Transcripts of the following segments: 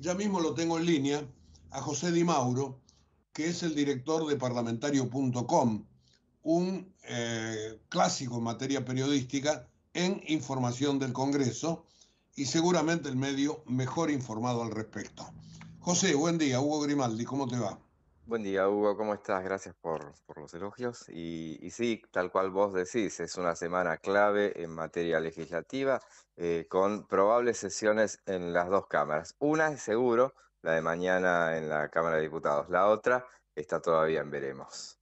Ya mismo lo tengo en línea a José Di Mauro, que es el director de parlamentario.com, un eh, clásico en materia periodística en información del Congreso y seguramente el medio mejor informado al respecto. José, buen día. Hugo Grimaldi, ¿cómo te va? Buen día, Hugo, ¿cómo estás? Gracias por, los elogios. Y, y, sí, tal cual vos decís, es una semana clave en materia legislativa, eh, con probables sesiones en las dos cámaras. Una es seguro, la de mañana en la Cámara de Diputados, la otra está todavía en veremos.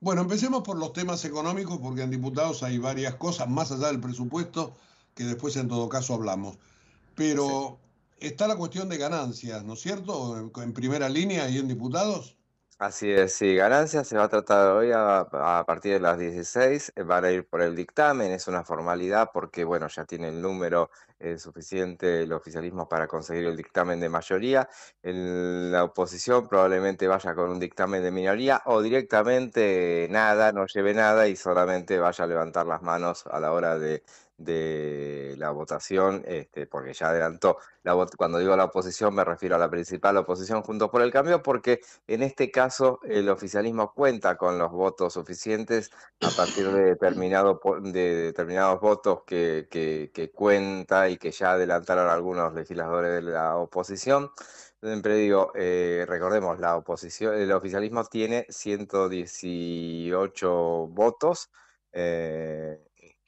Bueno, empecemos por los temas económicos, porque en diputados hay varias cosas, más allá del presupuesto, que después en todo caso hablamos. Pero está la cuestión de ganancias, ¿no es cierto? En primera línea y en diputados. Así es, sí, ganancias se va a tratar hoy a, partir de las 16, eh, van a ir por el dictamen, es una formalidad porque, bueno, ya tiene el número eh, suficiente el oficialismo para conseguir el dictamen de mayoría, la oposición probablemente vaya con un dictamen de minoría o directamente nada, no lleve nada y solamente vaya a levantar las manos a la hora de, de la votación, este, porque ya adelantó, la, cuando digo la oposición me refiero a la principal oposición junto por el Cambio, porque en este caso el oficialismo cuenta con los votos suficientes a partir de, de determinados votos que, cuenta y que ya adelantaron algunos legisladores de la oposición. Siempre digo, eh, recordemos, la oposición, el oficialismo tiene 118 votos. Eh,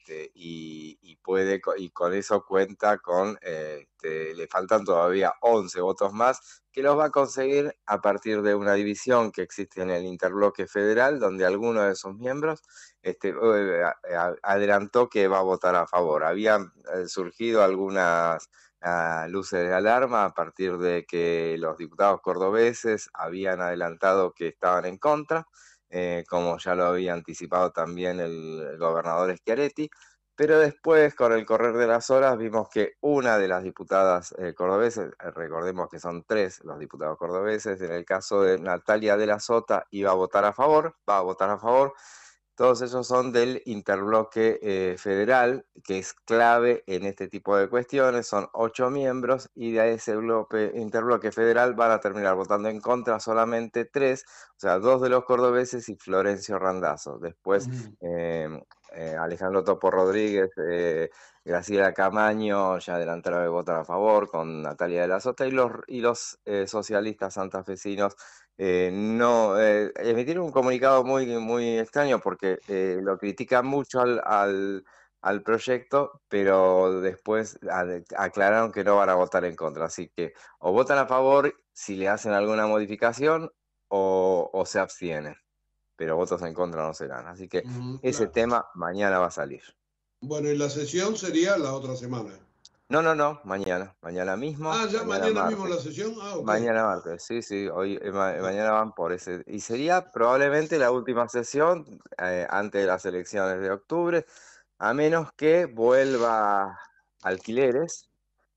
este, y, puede, y con eso cuenta con, este, le faltan todavía 11 votos más, que los va a conseguir a partir de una división que existe en el interbloque federal, donde alguno de sus miembros este, eh, eh, adelantó que va a votar a favor. Habían eh, surgido algunas ah, luces de alarma a partir de que los diputados cordobeses habían adelantado que estaban en contra. Eh, como ya lo había anticipado también el, gobernador Schiaretti. Pero después, con el correr de las horas, vimos que una de las diputadas eh, cordobeses, eh, recordemos que son tres los diputados cordobeses, en el caso de Natalia de la Sota iba a votar a favor, va a votar a favor, todos ellos son del interbloque eh, federal, que es clave en este tipo de cuestiones. Son ocho miembros y de ese interbloque federal van a terminar votando en contra solamente tres, o sea, dos de los cordobeses y Florencio Randazo. Después, eh, Alejandro Topo Rodríguez, eh, Graciela Camaño ya adelantaron el voto a favor con Natalia de la Sota y los, y los eh, socialistas santafesinos no emitieron un comunicado muy, muy extraño porque lo critican mucho al, al, proyecto, pero después aclararon que no van a votar en contra. Así que o votan a favor si le hacen alguna modificación o, o se abstienen pero votos en contra no serán. Así que mm, ese tema mañana va a salir. Bueno, y la sesión sería la otra semana. No, no, no, mañana, mañana mismo. Ah, ya mañana, mismo la sesión. Ah, okay. Mañana martes, sí, sí, hoy, eh, eh, mañana van por ese. Y sería probablemente la última sesión eh, antes de las elecciones de octubre, a menos que vuelva alquileres.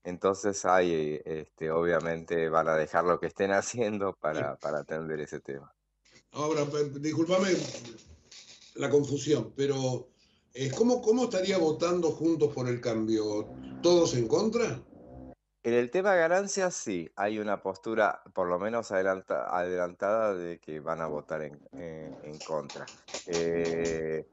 Entonces ahí, este, obviamente, van a dejar lo que estén haciendo para, para atender ese tema. Ahora, discúlpame la confusión, pero eh, ¿cómo, ¿cómo estaría votando juntos por el cambio? ¿Todos en contra? En el tema ganancia ganancias sí, hay una postura por lo menos adelantada de que van a votar en, contra. Eh,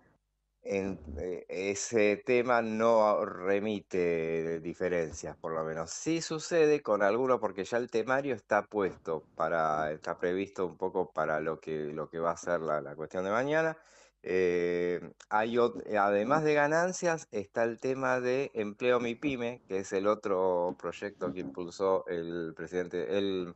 eh, ese tema no remite diferencias, por lo menos. Sí sucede con alguno porque ya el temario está puesto para, está previsto un poco para lo que, lo que va a ser la, cuestión de mañana. Eh, hay eh, además de ganancias, está el tema de empleo mi pyme, que es el otro proyecto que impulsó el presidente, el,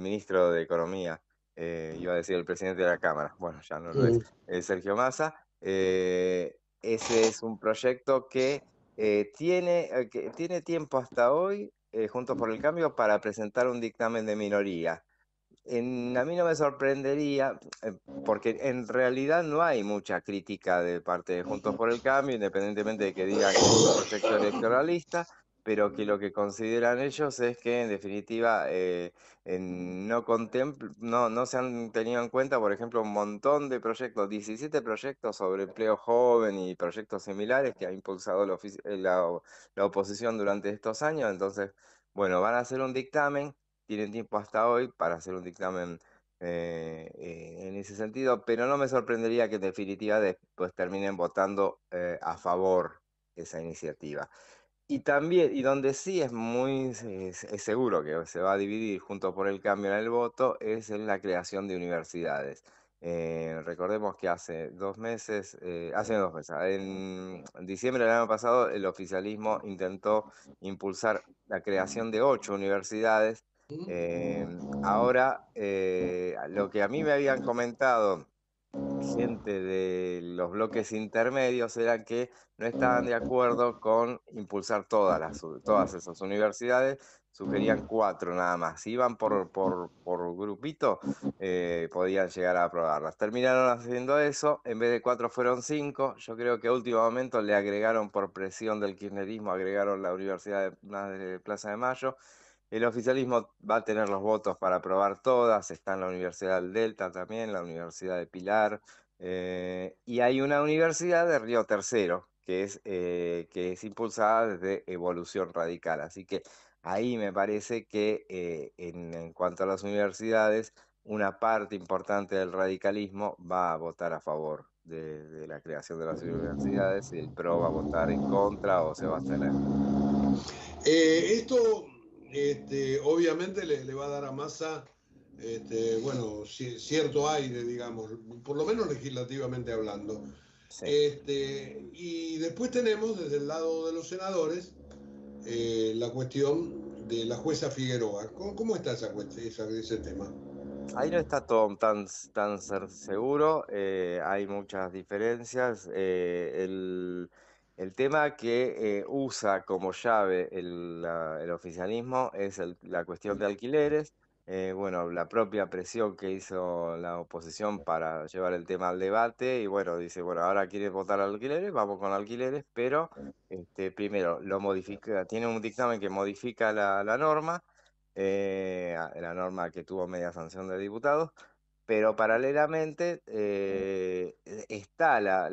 ministro de Economía, iba a decir el presidente de la Cámara, bueno, ya no lo es, Sergio Massa, eh, ese es un proyecto que, eh, tiene, eh, tiene tiempo hasta hoy, Juntos por el Cambio, para presentar un dictamen de minoría. En, a mí no me sorprendería, porque en realidad no hay mucha crítica de parte de Juntos por el Cambio, independientemente de que diga que es un proyecto electoralista, pero que lo que consideran ellos es que en definitiva eh, no, no, no se han tenido en cuenta, por ejemplo, un montón de proyectos, 17 proyectos sobre empleo joven y proyectos similares que ha impulsado eh, la, oposición durante estos años. Entonces, bueno, van a hacer un dictamen, tienen tiempo hasta hoy para hacer un dictamen. Eh, en ese sentido, pero no me sorprendería que en definitiva después terminen votando a favor esa iniciativa. Y también, y donde sí es muy seguro que se va a dividir junto por el cambio en el voto, es en la creación de universidades. Eh, recordemos que hace dos meses, eh, hace dos meses, en diciembre del año pasado, el oficialismo intentó impulsar la creación de ocho universidades. Eh, ahora, lo que a mí me habían comentado gente de los bloques intermedios era que no estaban de acuerdo con impulsar todas, las, todas esas universidades, sugerían cuatro nada más. Si iban por, por, grupito, eh, podían llegar a aprobarlas. Terminaron haciendo eso, en vez de cuatro fueron cinco. Yo creo que a último momento le agregaron por presión del kirchnerismo, agregaron la Universidad de Plaza de Mayo. El oficialismo va a tener los votos para aprobar todas, está en la Universidad del Delta también, la Universidad de Pilar, eh, y hay una universidad de Río Tercero, que es, eh, que es impulsada desde Evolución Radical. Así que ahí me parece que eh, en, cuanto a las universidades, una parte importante del radicalismo va a votar a favor de, la creación de las universidades y el PRO va a votar en contra o se va a tener esto este, obviamente le, le, va a dar a masa este, bueno, cierto aire, digamos, por lo menos legislativamente hablando. Este, y después tenemos desde el lado de los senadores eh, la cuestión de la jueza Figueroa. ¿Cómo, está esa, ese tema? Ahí no está todo tan, tan seguro, eh, hay muchas diferencias. Eh, el el tema que eh, usa como llave el, oficialismo es la cuestión de alquileres. Eh, bueno, la propia presión que hizo la oposición para llevar el tema al debate y bueno, dice, bueno, ahora quiere votar alquileres, vamos con alquileres, pero este, primero lo modifica, tiene un dictamen que modifica la, norma, eh, la norma que tuvo media sanción de diputados, pero paralelamente e, está la,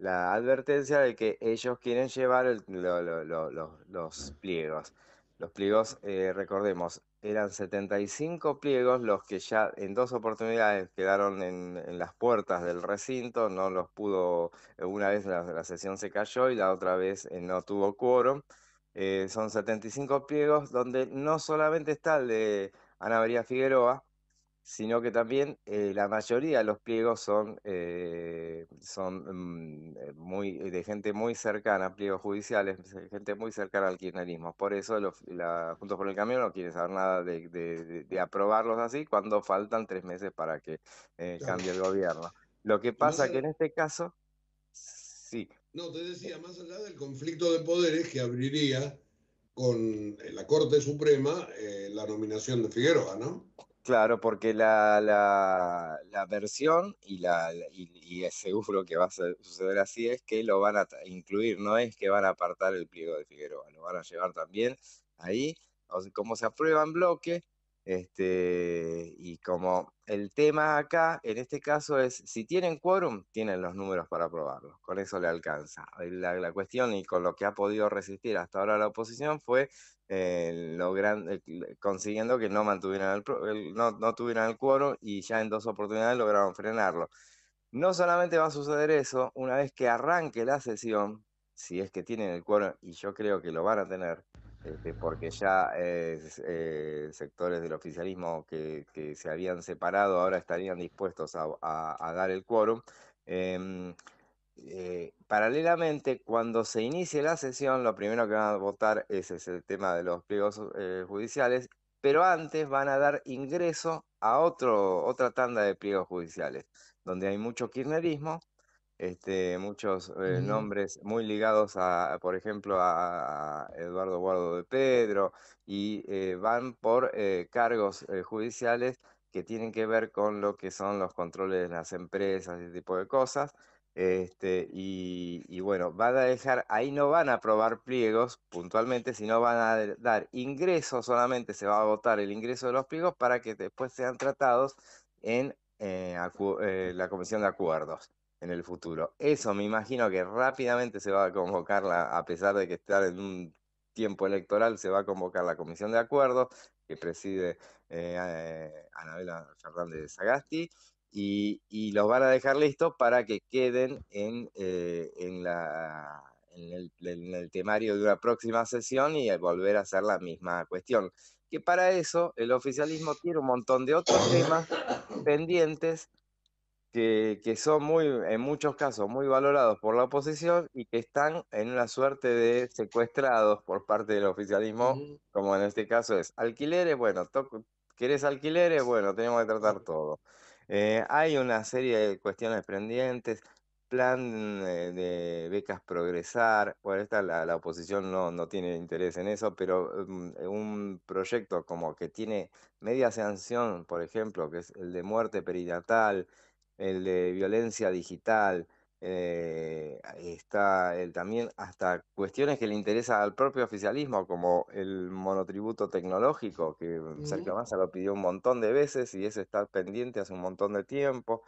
la advertencia de que ellos quieren llevar los pliegos. Los pliegos, eh, recordemos, eran 75 pliegos los que ya en dos oportunidades quedaron en, las puertas del recinto, no los pudo, una vez la, sesión se cayó y la otra vez eh, no tuvo quórum. Eh, son 75 pliegos donde no solamente está el de Ana María Figueroa, sino que también eh, la mayoría de los pliegos son, eh, son mm, muy, de gente muy cercana, pliegos judiciales, eh, gente muy cercana al kirchnerismo. Por eso los, la, Juntos por el Cambio no quiere saber nada de, aprobarlos así cuando faltan tres meses para que cambie el gobierno. Lo que pasa que en este caso, sí. No, te decía, más allá del conflicto de poderes que abriría con la Corte Suprema la nominación de Figueroa, ¿no? Claro, porque la, la, versión, y, la, y, seguro que va a suceder así, es que lo van a incluir, no es que van a apartar el pliego de Figueroa, lo van a llevar también ahí. como se aprueba en bloque, este, y como el tema acá, en este caso es, si tienen quórum, tienen los números para aprobarlo. Con eso le alcanza. La, cuestión y con lo que ha podido resistir hasta ahora la oposición fue eh, eh, consiguiendo que no, mantuvieran no, no tuvieran el quórum y ya en dos oportunidades lograron frenarlo. No solamente va a suceder eso, una vez que arranque la sesión, si es que tienen el quórum, y yo creo que lo van a tener, este, porque ya eh, sectores del oficialismo que, se habían separado ahora estarían dispuestos a, dar el quórum. Em, eh, paralelamente, cuando se inicie la sesión, lo primero que van a votar es, el tema de los pliegos eh, judiciales, pero antes van a dar ingreso a otro, otra tanda de pliegos judiciales, donde hay mucho kirchnerismo, este, muchos eh, nombres muy ligados a, por ejemplo, a, Eduardo Guardo de Pedro, y eh, van por eh, cargos judiciales que tienen que ver con lo que son los controles de las empresas, ese tipo de cosas. Este, y, y, bueno, van a dejar, ahí no van a aprobar pliegos puntualmente, sino van a dar ingresos, solamente se va a votar el ingreso de los pliegos para que después sean tratados en la Comisión de Acuerdos en el futuro. Eso me imagino que rápidamente se va a convocar, la, a pesar de que estar en un tiempo electoral, se va a convocar la comisión de acuerdo que preside eh, eh Anabela Fernández de Sagasti y, y, los van a dejar listos para que queden en, eh, en, la, en, el, en el temario de una próxima sesión y eh, volver a hacer la misma cuestión. Que para eso el oficialismo tiene un montón de otros temas pendientes que, son muy, en muchos casos, muy valorados por la oposición y que están en una suerte de secuestrados por parte del oficialismo, mm. como en este caso es alquileres, bueno, ¿querés alquileres? Bueno, tenemos que tratar todo. Eh, hay una serie de cuestiones pendientes, plan de becas progresar, bueno, esta la, oposición no, no, tiene interés en eso, pero mm, eh, un proyecto como que tiene media sanción, por ejemplo, que es el de muerte perinatal, el de violencia digital, eh, está también hasta cuestiones que le interesan al propio oficialismo, como el monotributo tecnológico, que Sergio Massa lo pidió un montón de veces y es estar pendiente hace un montón de tiempo.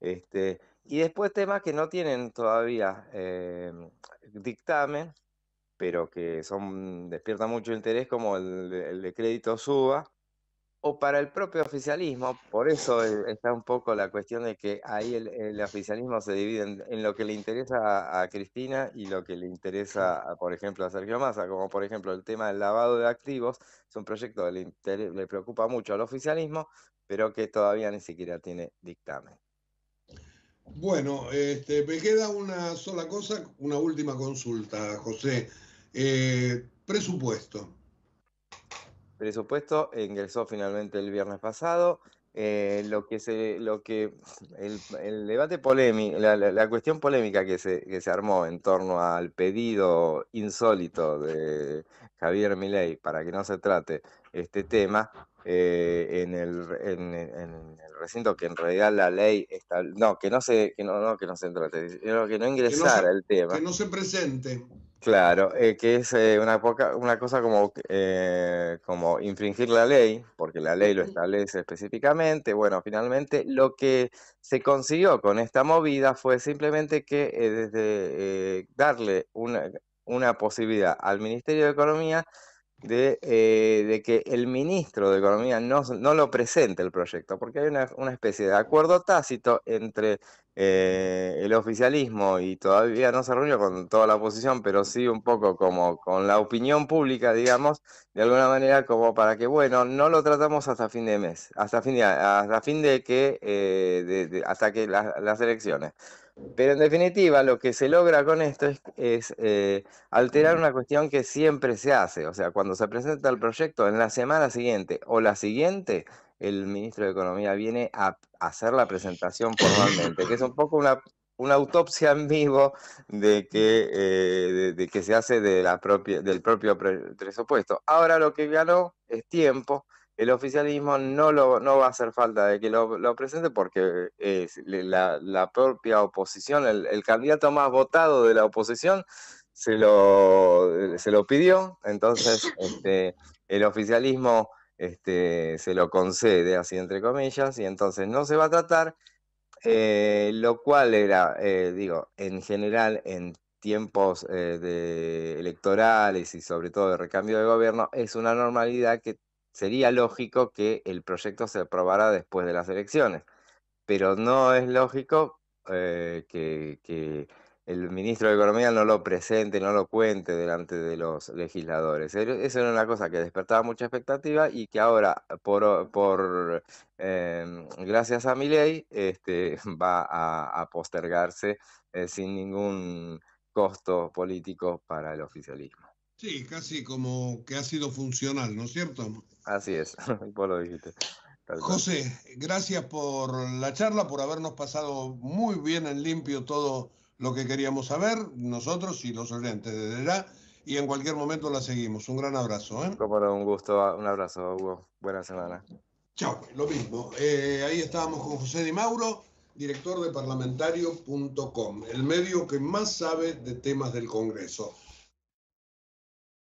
Este, y después temas que no tienen todavía eh, dictamen, pero que son, despiertan mucho interés, como el de crédito suba, o para el propio oficialismo. Por eso está un poco la cuestión de que ahí el, oficialismo se divide en, lo que le interesa a, Cristina y lo que le interesa, por ejemplo, a Sergio Massa, como por ejemplo el tema del lavado de activos, es un proyecto que le, preocupa mucho al oficialismo, pero que todavía ni siquiera tiene dictamen. Bueno, este, me queda una sola cosa, una última consulta, José. Eh, presupuesto presupuesto ingresó finalmente el viernes pasado. Eh, lo que se, lo que el, debate polémico, la, cuestión polémica que se, que se armó en torno al pedido insólito de Javier Milei para que no se trate este tema eh, en, el, recinto que en realidad la ley está no que no se que no, no que no se que no ingresara el tema que no se presente claro eh, que es eh, una poca, una cosa como como infringir la ley porque la ley lo establece específicamente bueno finalmente lo que se consiguió con esta movida fue simplemente que desde darle una una posibilidad al Ministerio de Economía de, eh, de, que el ministro de Economía no, lo presente el proyecto, porque hay una, especie de acuerdo tácito entre eh, el oficialismo y todavía no se reunió con toda la oposición, pero sí un poco como con la opinión pública, digamos, de alguna manera como para que, bueno, no lo tratamos hasta fin de mes, hasta fin de, hasta fin de que, eh, hasta que las elecciones. Pero en definitiva, lo que se logra con esto es, eh, alterar una cuestión que siempre se hace. O sea, cuando se presenta el proyecto, en la semana siguiente o la siguiente, el ministro de Economía viene a hacer la presentación formalmente, que es un poco una, autopsia en vivo eh, de que, se hace de la del propio presupuesto. Ahora lo que ganó es tiempo el oficialismo no, no va a hacer falta de que lo, presente porque la, propia oposición, el, candidato más votado de la oposición se lo, se lo pidió, entonces este, el oficialismo este, se lo concede, así entre comillas, y entonces no se va a tratar, eh, lo cual era, eh, digo, en general en tiempos eh, de electorales y sobre todo de recambio de gobierno, es una normalidad que sería lógico que el proyecto se aprobara después de las elecciones, pero no es lógico eh, que, el ministro de Economía no lo presente, no lo cuente delante de los legisladores. Eso era una cosa que despertaba mucha expectativa y que ahora, por, em, gracias a mi ley, este, va a, postergarse eh, sin ningún costo político para el oficialismo. Sí, casi como que ha sido funcional, ¿no es cierto? Así es, vos lo dijiste. José, gracias por la charla, por habernos pasado muy bien en limpio todo lo que queríamos saber, nosotros y los oyentes de ya, y en cualquier momento la seguimos. Un gran abrazo. ¿eh? un gusto, un abrazo, Hugo. Buena semana. Chao, pues, lo mismo. Eh, ahí estábamos con José Di Mauro, director de parlamentario.com, el medio que más sabe de temas del Congreso.